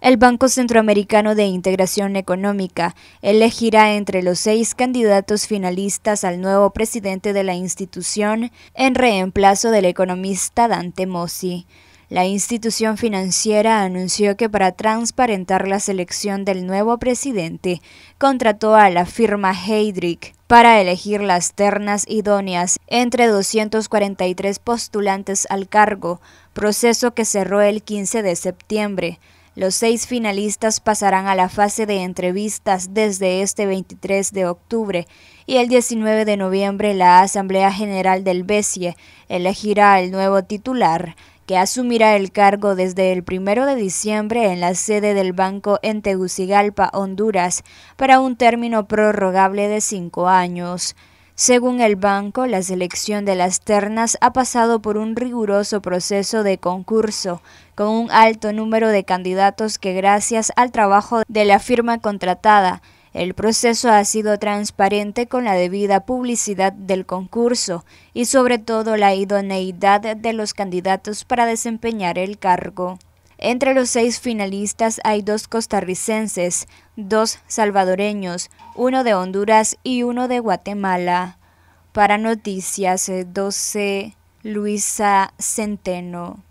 El Banco Centroamericano de Integración Económica elegirá entre los seis candidatos finalistas al nuevo presidente de la institución en reemplazo del economista Dante Mossi. La institución financiera anunció que para transparentar la selección del nuevo presidente, contrató a la firma Heydrich para elegir las ternas idóneas entre 243 postulantes al cargo, proceso que cerró el 15 de septiembre. Los seis finalistas pasarán a la fase de entrevistas desde este 23 de octubre y el 19 de noviembre la Asamblea General del BESIE elegirá al el nuevo titular que asumirá el cargo desde el 1 de diciembre en la sede del banco en Tegucigalpa, Honduras, para un término prorrogable de cinco años. Según el banco, la selección de las ternas ha pasado por un riguroso proceso de concurso, con un alto número de candidatos que gracias al trabajo de la firma contratada, el proceso ha sido transparente con la debida publicidad del concurso y sobre todo la idoneidad de los candidatos para desempeñar el cargo. Entre los seis finalistas hay dos costarricenses, dos salvadoreños, uno de Honduras y uno de Guatemala. Para Noticias 12, eh, Luisa Centeno.